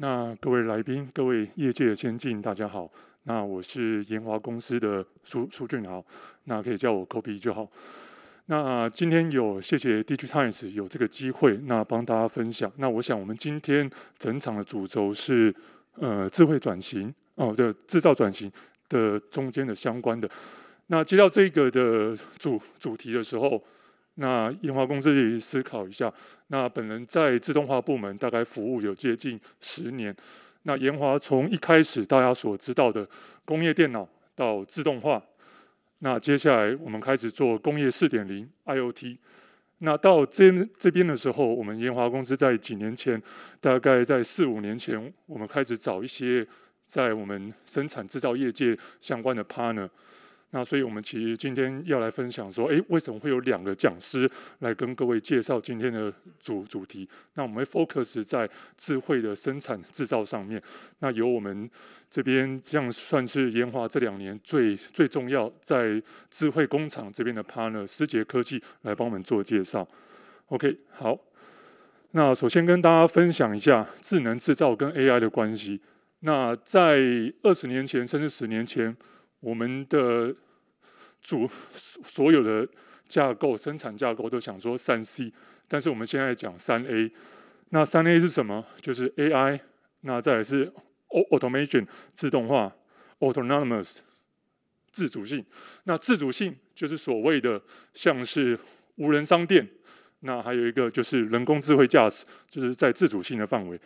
那各位来宾、各位业界的先进，大家好。那我是研华公司的苏苏俊豪，那可以叫我 Kobe 就好。那今天有谢谢 DG Times 有这个机会，那帮大家分享。那我想我们今天整场的主轴是呃智慧转型哦的制造转型的中间的相关的。那接到这个的主主题的时候。那延华公司也思考一下。那本人在自动化部门大概服务有接近十年。那延华从一开始大家所知道的工业电脑到自动化，那接下来我们开始做工业四点零 IOT。那到这这边的时候，我们延华公司在几年前，大概在四五年前，我们开始找一些在我们生产制造业界相关的 partner。那所以，我们其实今天要来分享说，哎，为什么会有两个讲师来跟各位介绍今天的主主题？那我们会 focus 在智慧的生产制造上面。那由我们这边这样算是研华这两年最最重要在智慧工厂这边的 partner 思杰科技来帮我们做介绍。OK，好。那首先跟大家分享一下智能制造跟 AI 的关系。那在二十年前，甚至十年前，我们的主所有的架构生产架构都想说三 C，但是我们现在讲三 A，那三 A 是什么？就是 AI，那再来是 automation 自动化，autonomous 自主性。那自主性就是所谓的像是无人商店，那还有一个就是人工智慧驾驶，就是在自主性的范围。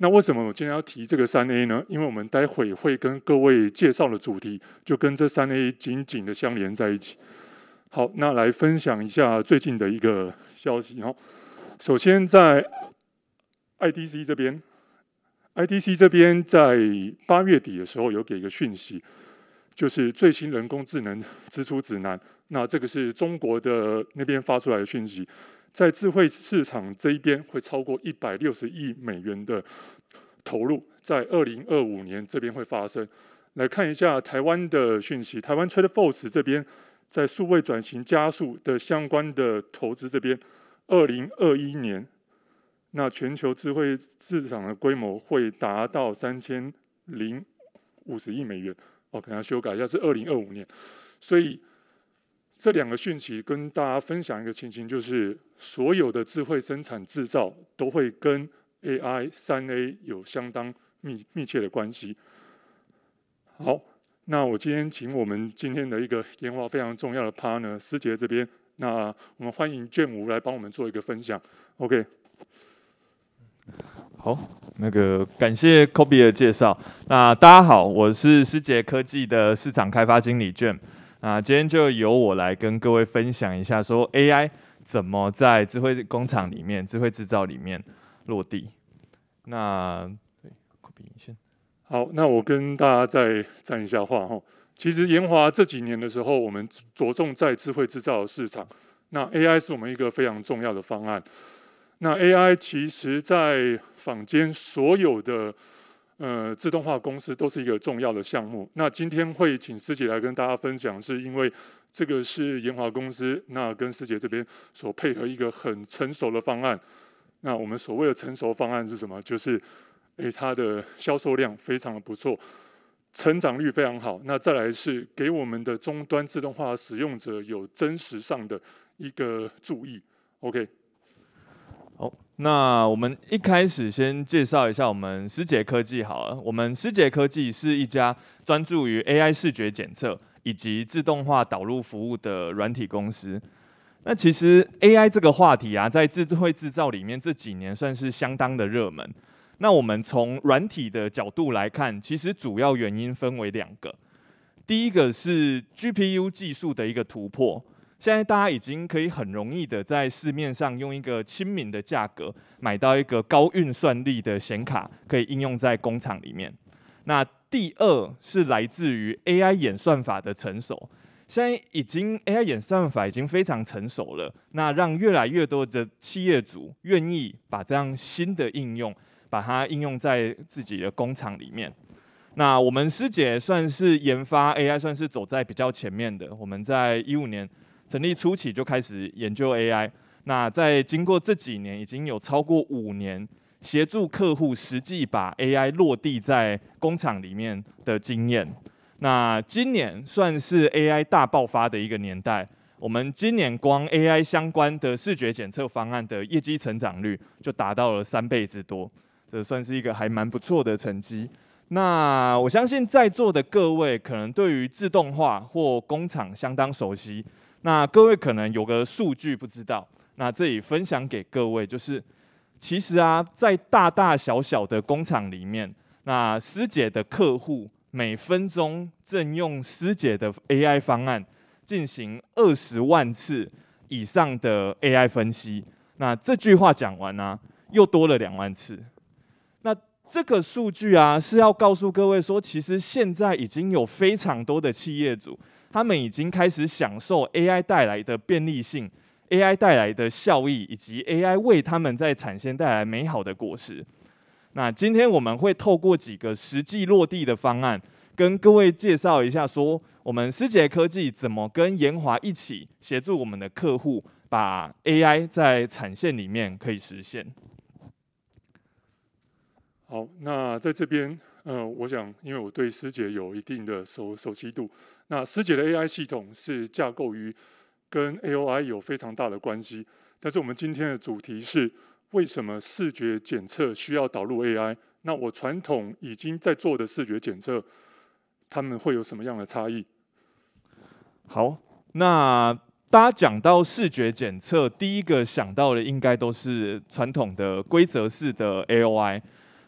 那为什么我今天要提这个三 A 呢？因为我们待会会跟各位介绍的主题就跟这三 A 紧紧的相连在一起。好，那来分享一下最近的一个消息哈。首先，在 IDC 这边，IDC 这边在八月底的时候有给一个讯息，就是最新人工智能支出指南。那这个是中国的那边发出来的讯息。在智慧市场这一边会超过一百六十亿美元的投入，在二零二五年这边会发生。来看一下台湾的讯息，台湾 TradeForce 这边在数位转型加速的相关的投资这边，二零二一年那全球智慧市场的规模会达到三千零五十亿美元。哦，能要修改一下是二零二五年，所以。这两个讯息跟大家分享一个情形，就是所有的智慧生产制造都会跟 AI 三 A 有相当密密切的关系。好，那我今天请我们今天的一个电话非常重要的 partner 思杰这边，那我们欢迎卷吴来帮我们做一个分享。OK，好，那个感谢 Kobe 的介绍。那大家好，我是思杰科技的市场开发经理卷。啊，今天就由我来跟各位分享一下，说 AI 怎么在智慧工厂里面、智慧制造里面落地。那，好，那我跟大家再站一下话哈。其实，延华这几年的时候，我们着重在智慧制造的市场。那 AI 是我们一个非常重要的方案。那 AI 其实，在坊间所有的。呃，自动化公司都是一个重要的项目。那今天会请师姐来跟大家分享，是因为这个是研华公司，那跟师姐这边所配合一个很成熟的方案。那我们所谓的成熟方案是什么？就是，诶，它的销售量非常的不错，成长率非常好。那再来是给我们的终端自动化使用者有真实上的一个注意。OK。好，那我们一开始先介绍一下我们思杰科技好了。我们思杰科技是一家专注于 AI 视觉检测以及自动化导入服务的软体公司。那其实 AI 这个话题啊，在智慧制造里面这几年算是相当的热门。那我们从软体的角度来看，其实主要原因分为两个，第一个是 GPU 技术的一个突破。现在大家已经可以很容易的在市面上用一个亲民的价格买到一个高运算力的显卡，可以应用在工厂里面。那第二是来自于 AI 演算法的成熟，现在已经 AI 演算法已经非常成熟了，那让越来越多的企业主愿意把这样新的应用，把它应用在自己的工厂里面。那我们师姐算是研发 AI 算是走在比较前面的，我们在一五年。成立初期就开始研究 AI，那在经过这几年，已经有超过五年协助客户实际把 AI 落地在工厂里面的经验。那今年算是 AI 大爆发的一个年代，我们今年光 AI 相关的视觉检测方案的业绩成长率就达到了三倍之多，这算是一个还蛮不错的成绩。那我相信在座的各位可能对于自动化或工厂相当熟悉。那各位可能有个数据不知道，那这里分享给各位，就是其实啊，在大大小小的工厂里面，那师姐的客户每分钟正用师姐的 AI 方案进行二十万次以上的 AI 分析。那这句话讲完呢，又多了两万次。那这个数据啊，是要告诉各位说，其实现在已经有非常多的企业主。他们已经开始享受 AI 带来的便利性，AI 带来的效益，以及 AI 为他们在产线带来美好的果实。那今天我们会透过几个实际落地的方案，跟各位介绍一下，说我们思杰科技怎么跟研华一起协助我们的客户，把 AI 在产线里面可以实现。好，那在这边，呃，我想因为我对师杰有一定的熟熟悉度。那师姐的 AI 系统是架构于跟 AI 有非常大的关系，但是我们今天的主题是为什么视觉检测需要导入 AI？那我传统已经在做的视觉检测，他们会有什么样的差异？好，那大家讲到视觉检测，第一个想到的应该都是传统的规则式的 AI。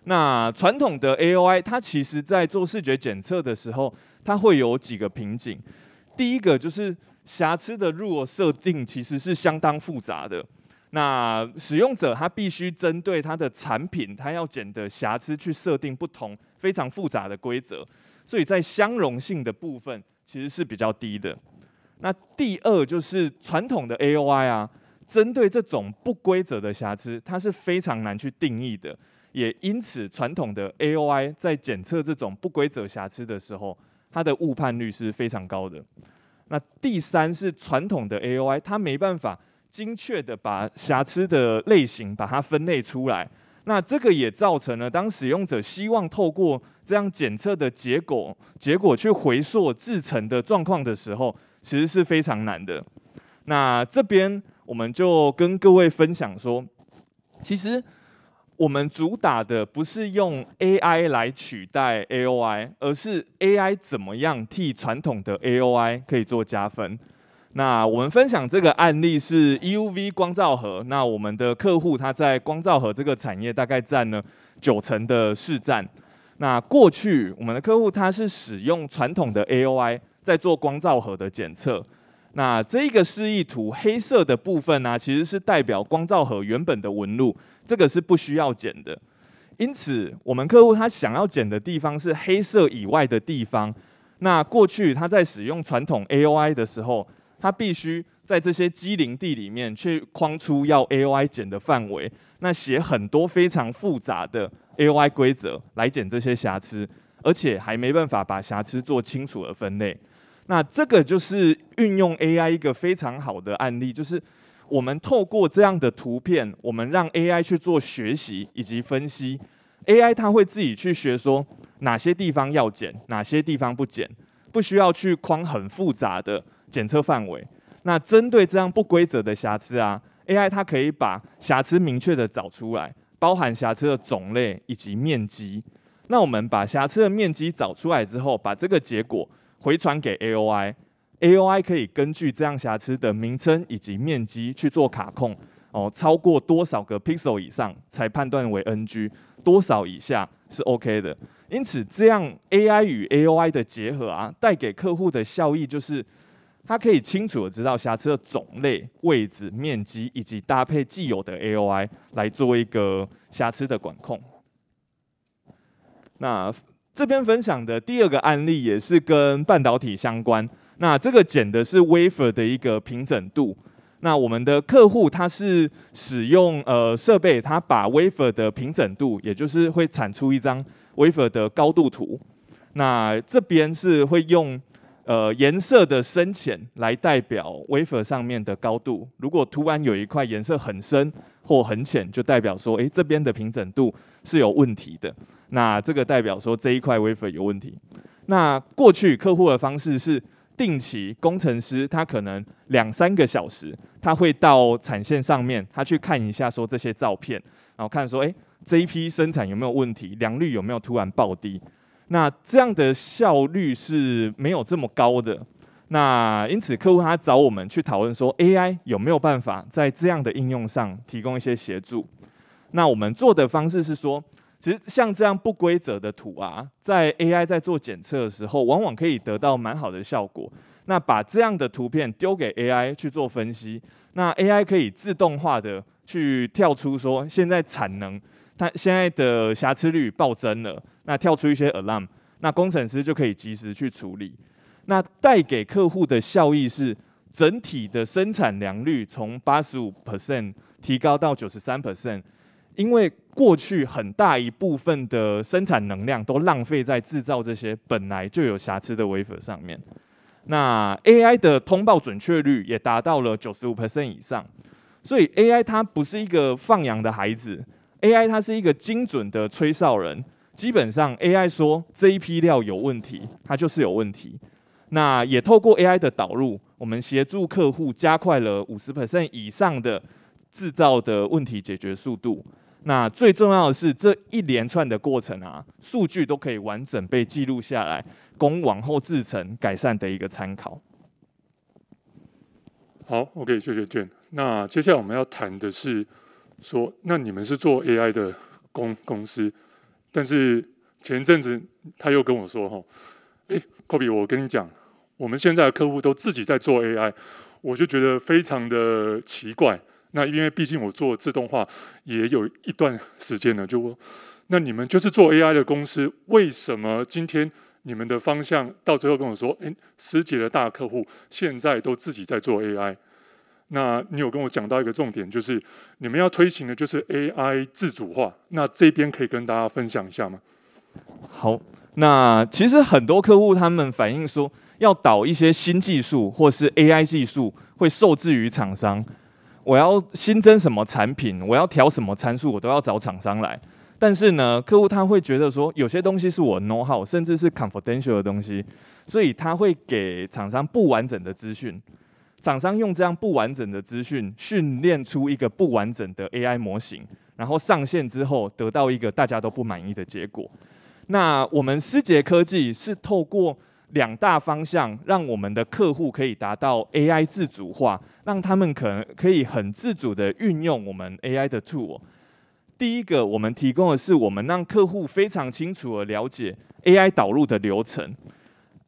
那传统的 AI，它其实在做视觉检测的时候。它会有几个瓶颈，第一个就是瑕疵的耳设定其实是相当复杂的，那使用者他必须针对他的产品他要检的瑕疵去设定不同非常复杂的规则，所以在相容性的部分其实是比较低的。那第二就是传统的 AOI 啊，针对这种不规则的瑕疵，它是非常难去定义的，也因此传统的 AOI 在检测这种不规则瑕疵的时候。它的误判率是非常高的。那第三是传统的 A O I，它没办法精确的把瑕疵的类型把它分类出来。那这个也造成了当使用者希望透过这样检测的结果结果去回溯制成的状况的时候，其实是非常难的。那这边我们就跟各位分享说，其实。我们主打的不是用 AI 来取代 AOI，而是 AI 怎么样替传统的 AOI 可以做加分。那我们分享这个案例是 UV 光照盒。那我们的客户他在光照盒这个产业大概占了九成的市占。那过去我们的客户他是使用传统的 AOI 在做光照盒的检测。那这个示意图黑色的部分呢，其实是代表光照盒原本的纹路。这个是不需要剪的，因此我们客户他想要剪的地方是黑色以外的地方。那过去他在使用传统 A O I 的时候，他必须在这些机灵地里面去框出要 A O I 剪的范围，那写很多非常复杂的 A O I 规则来剪这些瑕疵，而且还没办法把瑕疵做清楚的分类。那这个就是运用 A I 一个非常好的案例，就是。我们透过这样的图片，我们让 AI 去做学习以及分析，AI 它会自己去学说哪些地方要检，哪些地方不检，不需要去框很复杂的检测范围。那针对这样不规则的瑕疵啊，AI 它可以把瑕疵明确的找出来，包含瑕疵的种类以及面积。那我们把瑕疵的面积找出来之后，把这个结果回传给 AOI。A O I 可以根据这样瑕疵的名称以及面积去做卡控，哦，超过多少个 pixel 以上才判断为 N G，多少以下是 O K 的。因此，这样 A I 与 A O I 的结合啊，带给客户的效益就是，它可以清楚的知道瑕疵的种类、位置、面积，以及搭配既有的 A O I 来做一个瑕疵的管控。那这边分享的第二个案例也是跟半导体相关。那这个检的是 wafer 的一个平整度。那我们的客户他是使用呃设备，他把 wafer 的平整度，也就是会产出一张 wafer 的高度图。那这边是会用呃颜色的深浅来代表 wafer 上面的高度。如果突然有一块颜色很深或很浅，就代表说，诶这边的平整度是有问题的。那这个代表说这一块 wafer 有问题。那过去客户的方式是。定期工程师他可能两三个小时，他会到产线上面，他去看一下说这些照片，然后看说，哎，这一批生产有没有问题，良率有没有突然暴跌？那这样的效率是没有这么高的。那因此客户他找我们去讨论说，AI 有没有办法在这样的应用上提供一些协助？那我们做的方式是说。其实像这样不规则的图啊，在 AI 在做检测的时候，往往可以得到蛮好的效果。那把这样的图片丢给 AI 去做分析，那 AI 可以自动化的去跳出说，现在产能它现在的瑕疵率暴增了，那跳出一些 alarm，那工程师就可以及时去处理。那带给客户的效益是整体的生产良率从八十五 percent 提高到九十三 percent。因为过去很大一部分的生产能量都浪费在制造这些本来就有瑕疵的 wafer 上面，那 AI 的通报准确率也达到了九十五 percent 以上，所以 AI 它不是一个放羊的孩子，AI 它是一个精准的吹哨人。基本上 AI 说这一批料有问题，它就是有问题。那也透过 AI 的导入，我们协助客户加快了五十 percent 以上的。制造的问题解决速度，那最重要的是这一连串的过程啊，数据都可以完整被记录下来，供往后制成改善的一个参考。好，OK，谢谢卷。那接下来我们要谈的是，说那你们是做 AI 的公公司，但是前一阵子他又跟我说哈，哎，科比，我跟你讲，我们现在的客户都自己在做 AI，我就觉得非常的奇怪。那因为毕竟我做自动化也有一段时间了，就问那你们就是做 AI 的公司，为什么今天你们的方向到最后跟我说，哎，十几的大客户现在都自己在做 AI？那你有跟我讲到一个重点，就是你们要推行的就是 AI 自主化。那这边可以跟大家分享一下吗？好，那其实很多客户他们反映说，要导一些新技术或是 AI 技术会受制于厂商。我要新增什么产品，我要调什么参数，我都要找厂商来。但是呢，客户他会觉得说，有些东西是我 know how，甚至是 confidential 的东西，所以他会给厂商不完整的资讯。厂商用这样不完整的资讯训练出一个不完整的 AI 模型，然后上线之后得到一个大家都不满意的结果。那我们思杰科技是透过两大方向，让我们的客户可以达到 AI 自主化。让他们可能可以很自主的运用我们 AI 的 tool。第一个，我们提供的是我们让客户非常清楚的了解 AI 导入的流程。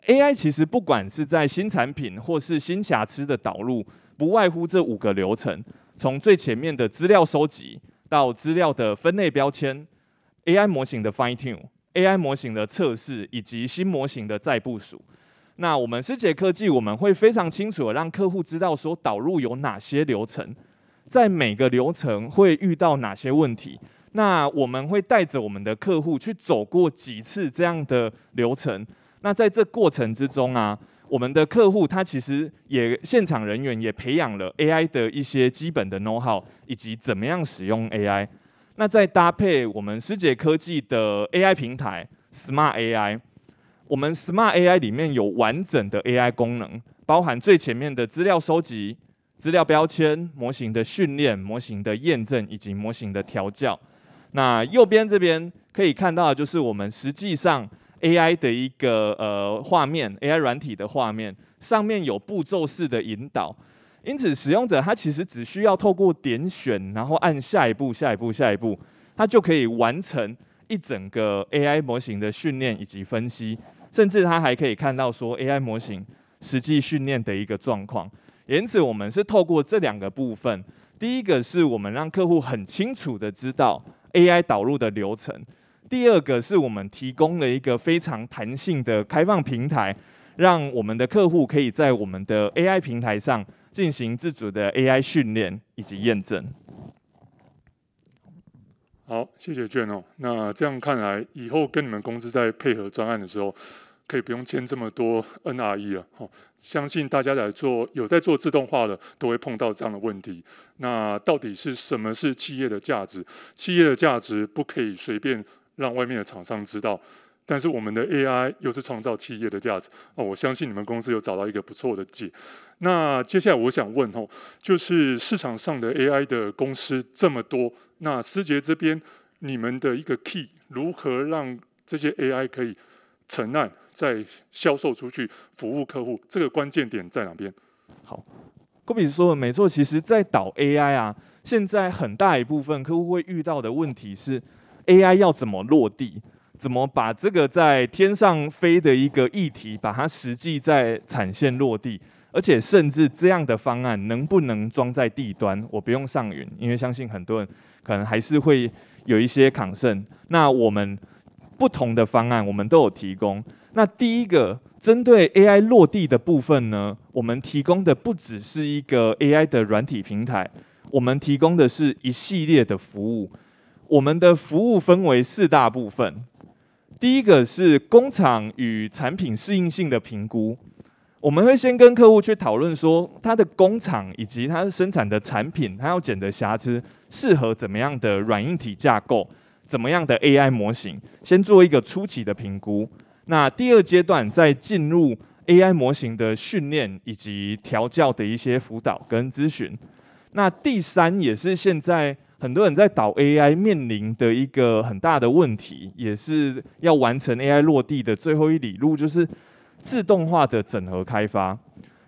AI 其实不管是在新产品或是新瑕疵的导入，不外乎这五个流程：从最前面的资料收集，到资料的分类标签，AI 模型的 Fine Tune，AI 模型的测试，以及新模型的再部署。那我们师杰科技，我们会非常清楚让客户知道说导入有哪些流程，在每个流程会遇到哪些问题。那我们会带着我们的客户去走过几次这样的流程。那在这过程之中啊，我们的客户他其实也现场人员也培养了 AI 的一些基本的 know how 以及怎么样使用 AI。那在搭配我们师杰科技的 AI 平台 Smart AI。我们 Smart AI 里面有完整的 AI 功能，包含最前面的资料收集、资料标签、模型的训练、模型的验证以及模型的调教。那右边这边可以看到的就是我们实际上 AI 的一个呃画面，AI 软体的画面，上面有步骤式的引导，因此使用者他其实只需要透过点选，然后按下一步、下一步、下一步，他就可以完成一整个 AI 模型的训练以及分析。甚至他还可以看到说 AI 模型实际训练的一个状况。因此，我们是透过这两个部分：第一个是我们让客户很清楚的知道 AI 导入的流程；第二个是我们提供了一个非常弹性的开放平台，让我们的客户可以在我们的 AI 平台上进行自主的 AI 训练以及验证。好，谢谢卷哦。那这样看来，以后跟你们公司在配合专案的时候。可以不用签这么多 NRE 了，哈，相信大家在做有在做自动化了，都会碰到这样的问题。那到底是什么是企业的价值？企业的价值不可以随便让外面的厂商知道，但是我们的 AI 又是创造企业的价值。哦，我相信你们公司有找到一个不错的解。那接下来我想问吼，就是市场上的 AI 的公司这么多，那思杰这边你们的一个 key 如何让这些 AI 可以承案？在销售出去、服务客户，这个关键点在哪边？好，郭比说的没错，其实，在导 AI 啊，现在很大一部分客户会遇到的问题是 AI 要怎么落地？怎么把这个在天上飞的一个议题，把它实际在产线落地？而且，甚至这样的方案能不能装在地端？我不用上云，因为相信很多人可能还是会有一些抗胜。那我们。不同的方案我们都有提供。那第一个针对 AI 落地的部分呢，我们提供的不只是一个 AI 的软体平台，我们提供的是一系列的服务。我们的服务分为四大部分。第一个是工厂与产品适应性的评估，我们会先跟客户去讨论说，他的工厂以及他生产的产品，他要检的瑕疵，适合怎么样的软硬体架构。怎么样的 AI 模型，先做一个初期的评估。那第二阶段再进入 AI 模型的训练以及调教的一些辅导跟咨询。那第三也是现在很多人在导 AI 面临的一个很大的问题，也是要完成 AI 落地的最后一里路，就是自动化的整合开发。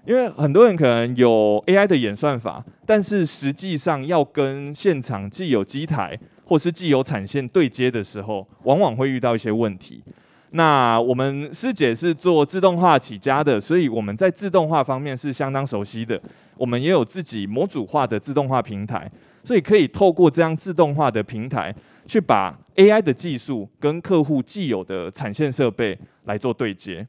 因为很多人可能有 AI 的演算法，但是实际上要跟现场既有机台。或是既有产线对接的时候，往往会遇到一些问题。那我们师姐是做自动化起家的，所以我们在自动化方面是相当熟悉的。我们也有自己模组化的自动化平台，所以可以透过这样自动化的平台，去把 AI 的技术跟客户既有的产线设备来做对接。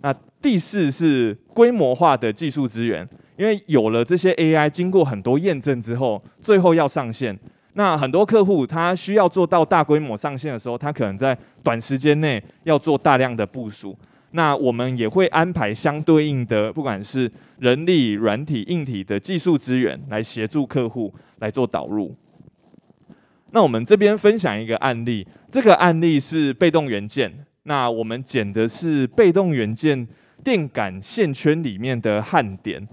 那第四是规模化的技术资源，因为有了这些 AI 经过很多验证之后，最后要上线。那很多客户他需要做到大规模上线的时候，他可能在短时间内要做大量的部署。那我们也会安排相对应的，不管是人力、软体、硬体的技术资源来协助客户来做导入。那我们这边分享一个案例，这个案例是被动元件。那我们捡的是被动元件电感线圈里面的焊点。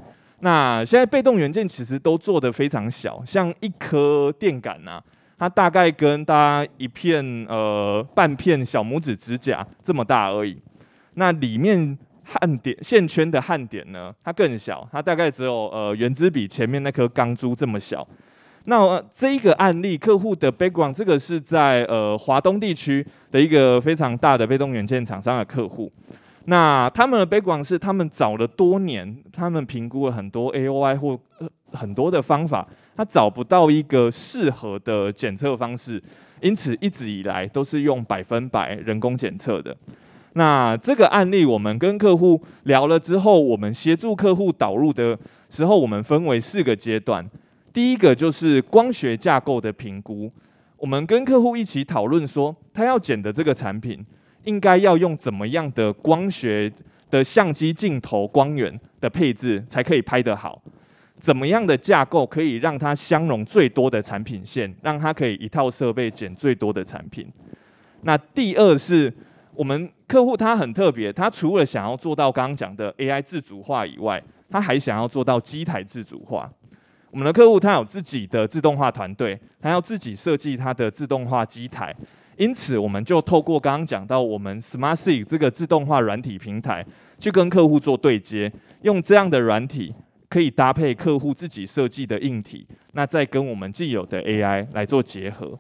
那现在被动元件其实都做的非常小，像一颗电感呐，它大概跟大家一片呃半片小拇指指甲这么大而已。那里面焊点线圈的焊点呢，它更小，它大概只有呃圆珠笔前面那颗钢珠这么小。那这一个案例客户的 background，这个是在呃华东地区的一个非常大的被动元件厂商的客户。那他们的背景是，他们找了多年，他们评估了很多 A O I 或很多的方法，他找不到一个适合的检测方式，因此一直以来都是用百分百人工检测的。那这个案例，我们跟客户聊了之后，我们协助客户导入的时候，我们分为四个阶段。第一个就是光学架构的评估，我们跟客户一起讨论说，他要检的这个产品。应该要用怎么样的光学的相机镜头、光源的配置才可以拍得好？怎么样的架构可以让它相容最多的产品线，让它可以一套设备减最多的产品？那第二是我们客户他很特别，他除了想要做到刚刚讲的 AI 自主化以外，他还想要做到机台自主化。我们的客户他有自己的自动化团队，他要自己设计他的自动化机台。因此，我们就透过刚刚讲到我们 SmartSee 这个自动化软体平台，去跟客户做对接。用这样的软体，可以搭配客户自己设计的硬体，那再跟我们既有的 AI 来做结合。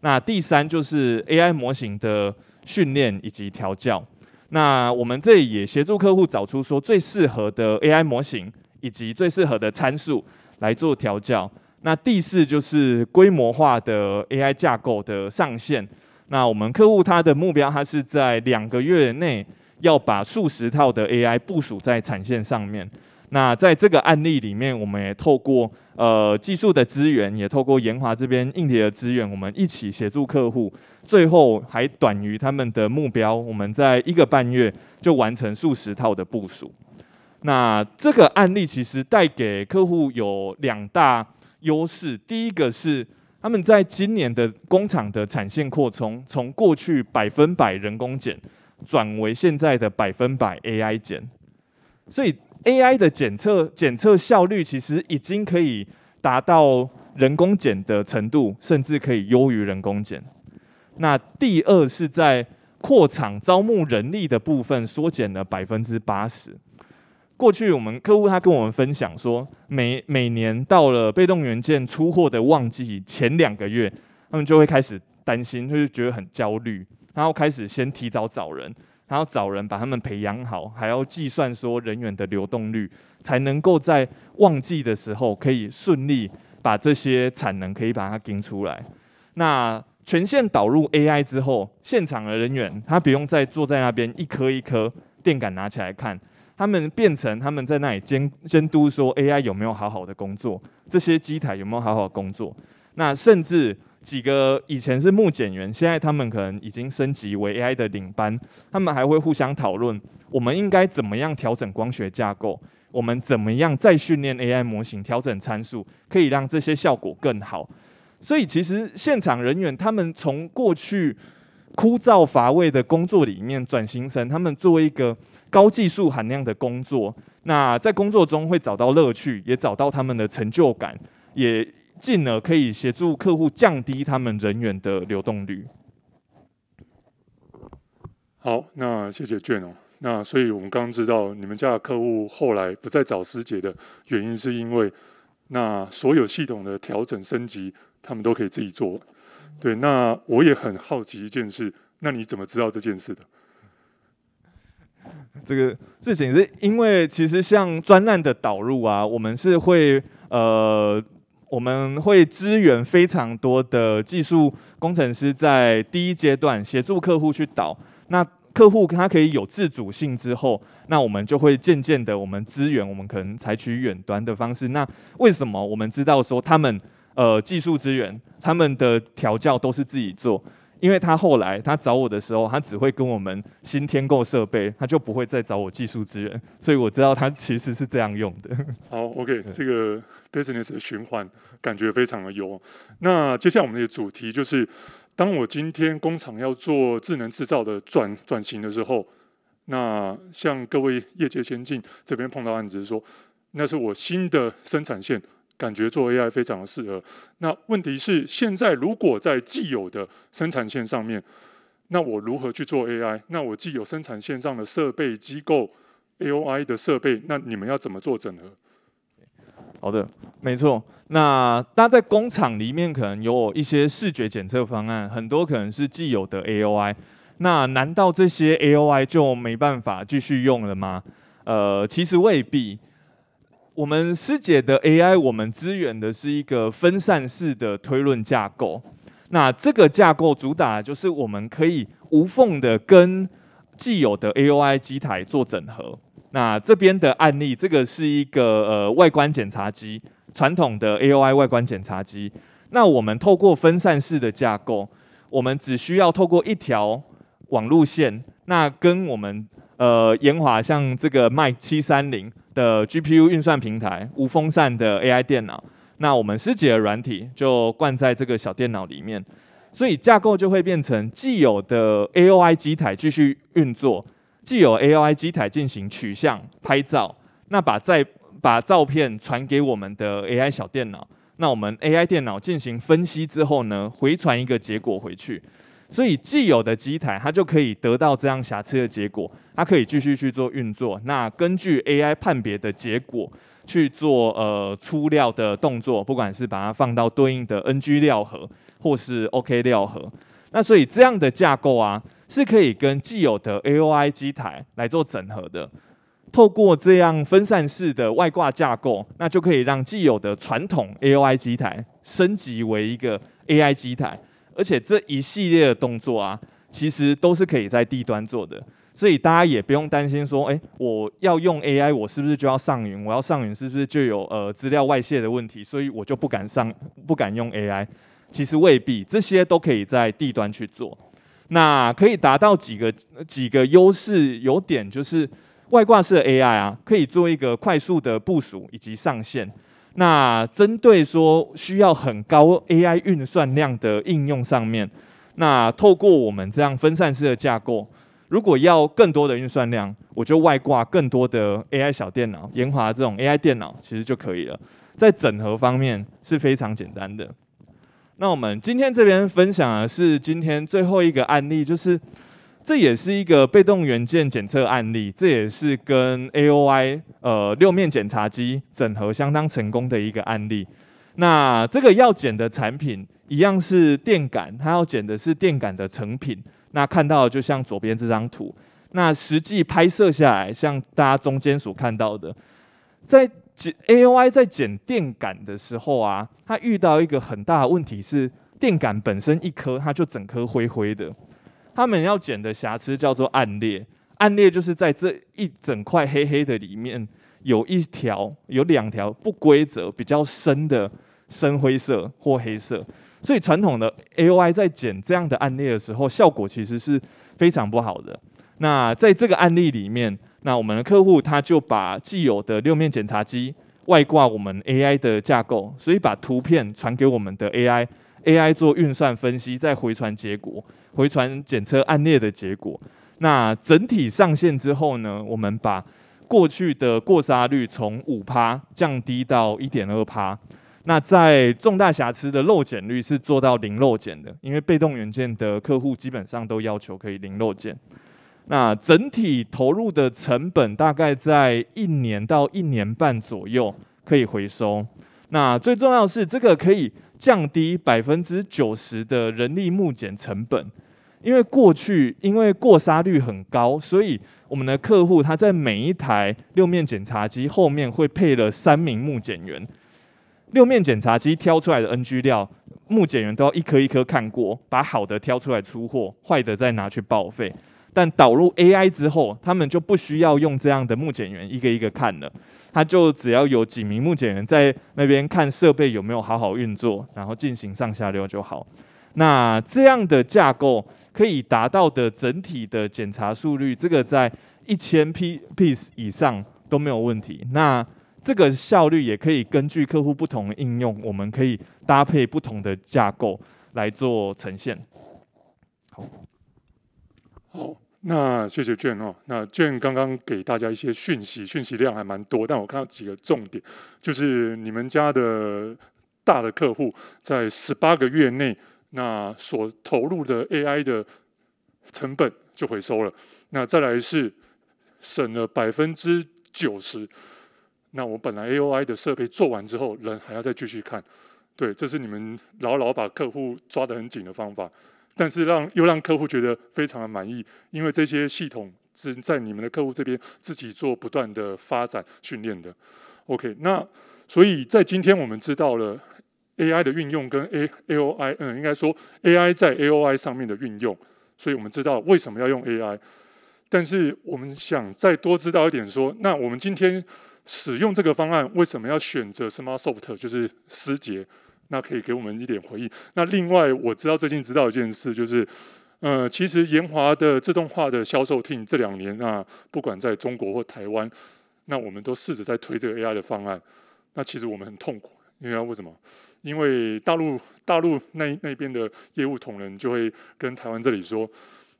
那第三就是 AI 模型的训练以及调教。那我们这里也协助客户找出说最适合的 AI 模型以及最适合的参数来做调教。那第四就是规模化的 AI 架构的上线。那我们客户他的目标，他是在两个月内要把数十套的 AI 部署在产线上面。那在这个案例里面，我们也透过呃技术的资源，也透过研华这边硬件的资源，我们一起协助客户，最后还短于他们的目标。我们在一个半月就完成数十套的部署。那这个案例其实带给客户有两大优势，第一个是。他们在今年的工厂的产线扩充，从过去百分百人工检，转为现在的百分百 AI 检，所以 AI 的检测检测效率其实已经可以达到人工检的程度，甚至可以优于人工检。那第二是在扩厂招募人力的部分，缩减了百分之八十。过去我们客户他跟我们分享说，每每年到了被动元件出货的旺季前两个月，他们就会开始担心，就是觉得很焦虑，然后开始先提早找人，然后找人把他们培养好，还要计算说人员的流动率，才能够在旺季的时候可以顺利把这些产能可以把它顶出来。那全线导入 AI 之后，现场的人员他不用再坐在那边一颗一颗电感拿起来看。他们变成他们在那里监监督说 AI 有没有好好的工作，这些机台有没有好好工作？那甚至几个以前是木检员，现在他们可能已经升级为 AI 的领班，他们还会互相讨论，我们应该怎么样调整光学架构？我们怎么样再训练 AI 模型，调整参数可以让这些效果更好？所以其实现场人员他们从过去枯燥乏味的工作里面转型成他们作为一个。高技术含量的工作，那在工作中会找到乐趣，也找到他们的成就感，也进而可以协助客户降低他们人员的流动率。好，那谢谢卷哦。那所以我们刚刚知道你们家的客户后来不再找师姐的原因，是因为那所有系统的调整升级，他们都可以自己做。对，那我也很好奇一件事，那你怎么知道这件事的？这个事情是因为其实像专案的导入啊，我们是会呃，我们会支援非常多的技术工程师在第一阶段协助客户去导。那客户他可以有自主性之后，那我们就会渐渐的我们支援我们可能采取远端的方式。那为什么我们知道说他们呃技术资源他们的调教都是自己做？因为他后来他找我的时候，他只会跟我们新添购设备，他就不会再找我技术资源，所以我知道他其实是这样用的。好，OK，这个 business 的循环感觉非常的优。那接下来我们的主题就是，当我今天工厂要做智能制造的转转型的时候，那向各位业界先进这边碰到案子说，那是我新的生产线。感觉做 AI 非常的适合。那问题是，现在如果在既有的生产线上面，那我如何去做 AI？那我既有生产线上的设备、机构 A O I 的设备，那你们要怎么做整合？好的，没错。那大家在工厂里面可能有一些视觉检测方案，很多可能是既有的 A O I。那难道这些 A O I 就没办法继续用了吗？呃，其实未必。我们师姐的 AI，我们支援的是一个分散式的推论架构。那这个架构主打就是我们可以无缝的跟既有的 AOI 机台做整合。那这边的案例，这个是一个呃外观检查机，传统的 AOI 外观检查机。那我们透过分散式的架构，我们只需要透过一条网路线，那跟我们。呃，研华像这个 e 七三零的 GPU 运算平台，无风扇的 AI 电脑，那我们自己的软体就灌在这个小电脑里面，所以架构就会变成既有的 AI 机台继续运作，既有 AI 机台进行取像拍照，那把再把照片传给我们的 AI 小电脑，那我们 AI 电脑进行分析之后呢，回传一个结果回去。所以既有的机台，它就可以得到这样瑕疵的结果，它可以继续去做运作。那根据 AI 判别的结果去做呃出料的动作，不管是把它放到对应的 NG 料盒或是 OK 料盒。那所以这样的架构啊，是可以跟既有的 AOI 机台来做整合的。透过这样分散式的外挂架构，那就可以让既有的传统 AOI 机台升级为一个 AI 机台。而且这一系列的动作啊，其实都是可以在端做的，所以大家也不用担心说，哎，我要用 AI，我是不是就要上云？我要上云是不是就有呃资料外泄的问题？所以我就不敢上，不敢用 AI。其实未必，这些都可以在端去做。那可以达到几个几个优势，有点就是外挂式 AI 啊，可以做一个快速的部署以及上线。那针对说需要很高 AI 运算量的应用上面，那透过我们这样分散式的架构，如果要更多的运算量，我就外挂更多的 AI 小电脑，研华这种 AI 电脑其实就可以了。在整合方面是非常简单的。那我们今天这边分享的是今天最后一个案例，就是。这也是一个被动元件检测案例，这也是跟 AOI 呃六面检查机整合相当成功的一个案例。那这个要检的产品一样是电感，它要检的是电感的成品。那看到就像左边这张图，那实际拍摄下来，像大家中间所看到的，在 AOI 在检电感的时候啊，它遇到一个很大的问题是，电感本身一颗它就整颗灰灰的。他们要剪的瑕疵叫做暗裂，暗裂就是在这一整块黑黑的里面有一条、有两条不规则、比较深的深灰色或黑色。所以传统的 AI 在剪这样的暗裂的时候，效果其实是非常不好的。那在这个案例里面，那我们的客户他就把既有的六面检查机外挂我们 AI 的架构，所以把图片传给我们的 AI，AI 做运算分析，再回传结果。回传检测案例的结果，那整体上线之后呢，我们把过去的过杀率从五趴降低到一点二趴。那在重大瑕疵的漏检率是做到零漏检的，因为被动元件的客户基本上都要求可以零漏检。那整体投入的成本大概在一年到一年半左右可以回收，那最重要是这个可以降低百分之九十的人力目检成本。因为过去因为过砂率很高，所以我们的客户他在每一台六面检查机后面会配了三名目检员。六面检查机挑出来的 NG 料，目检员都要一颗一颗看过，把好的挑出来出货，坏的再拿去报废。但导入 AI 之后，他们就不需要用这样的目检员一个一个看了，他就只要有几名目检员在那边看设备有没有好好运作，然后进行上下料就好。那这样的架构。可以达到的整体的检查速率，这个在一千 P piece 以上都没有问题。那这个效率也可以根据客户不同的应用，我们可以搭配不同的架构来做呈现。好，好，那谢谢卷哦。那卷刚刚给大家一些讯息，讯息量还蛮多，但我看到几个重点，就是你们家的大的客户在十八个月内。那所投入的 AI 的成本就回收了。那再来是省了百分之九十。那我本来 A O I 的设备做完之后，人还要再继续看。对，这是你们牢牢把客户抓得很紧的方法。但是让又让客户觉得非常的满意，因为这些系统是在你们的客户这边自己做不断的发展训练的。OK，那所以在今天我们知道了。AI 的运用跟 A A O I，嗯，应该说 AI 在 A O I 上面的运用，所以我们知道为什么要用 AI。但是我们想再多知道一点，说那我们今天使用这个方案，为什么要选择 Smartsoft，就是思杰，那可以给我们一点回应。那另外我知道最近知道一件事，就是呃，其实研华的自动化的销售 team 这两年啊，不管在中国或台湾，那我们都试着在推这个 AI 的方案，那其实我们很痛苦。因为为什么？因为大陆大陆那那边的业务同仁就会跟台湾这里说：“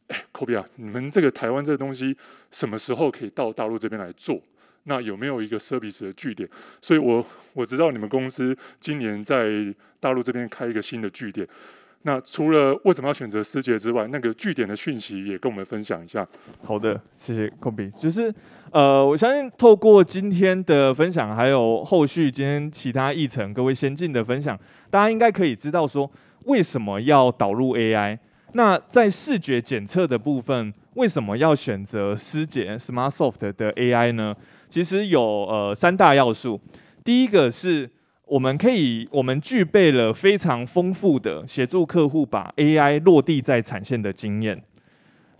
哎，科比啊，你们这个台湾这个东西什么时候可以到大陆这边来做？那有没有一个 service 的据点？所以我我知道你们公司今年在大陆这边开一个新的据点。”那除了为什么要选择思杰之外，那个据点的讯息也跟我们分享一下。好的，谢谢控兵。就是呃，我相信透过今天的分享，还有后续今天其他议程各位先进的分享，大家应该可以知道说为什么要导入 AI。那在视觉检测的部分，为什么要选择思杰 Smartsoft 的 AI 呢？其实有呃三大要素，第一个是。我们可以，我们具备了非常丰富的协助客户把 AI 落地在产线的经验。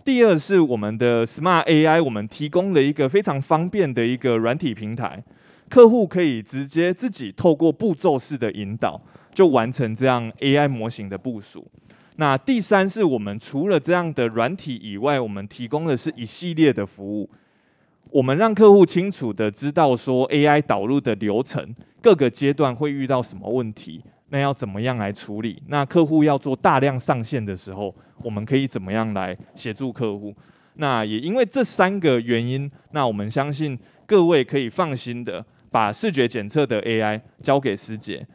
第二是我们的 Smart AI，我们提供了一个非常方便的一个软体平台，客户可以直接自己透过步骤式的引导就完成这样 AI 模型的部署。那第三是我们除了这样的软体以外，我们提供的是一系列的服务。我们让客户清楚的知道说 AI 导入的流程，各个阶段会遇到什么问题，那要怎么样来处理？那客户要做大量上线的时候，我们可以怎么样来协助客户？那也因为这三个原因，那我们相信各位可以放心的把视觉检测的 AI 交给师姐。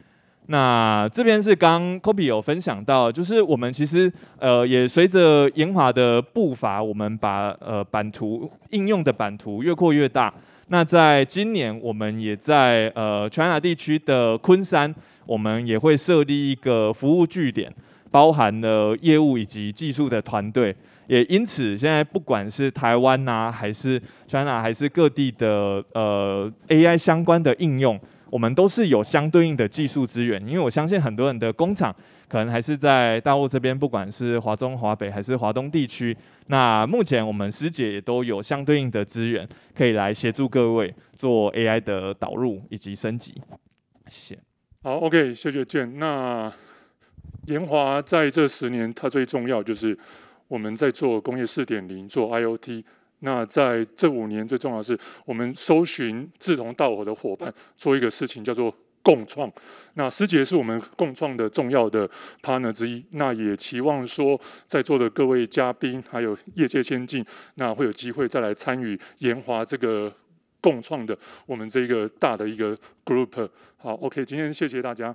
那这边是刚 k o p y 有分享到，就是我们其实呃也随着研华的步伐，我们把呃版图应用的版图越扩越大。那在今年，我们也在呃 China 地区的昆山，我们也会设立一个服务据点，包含了业务以及技术的团队。也因此，现在不管是台湾呐，还是 China，还是各地的呃 AI 相关的应用。我们都是有相对应的技术资源，因为我相信很多人的工厂可能还是在大陆这边，不管是华中华北还是华东地区。那目前我们师姐也都有相对应的资源，可以来协助各位做 AI 的导入以及升级。谢，谢。好，OK，谢谢建。那研华在这十年，它最重要就是我们在做工业四点零，做 IOT。那在这五年，最重要是我们搜寻志同道合的伙伴，做一个事情叫做共创。那思杰是我们共创的重要的 partner 之一。那也期望说，在座的各位嘉宾还有业界先进，那会有机会再来参与研华这个共创的我们这个大的一个 group。好，OK，今天谢谢大家。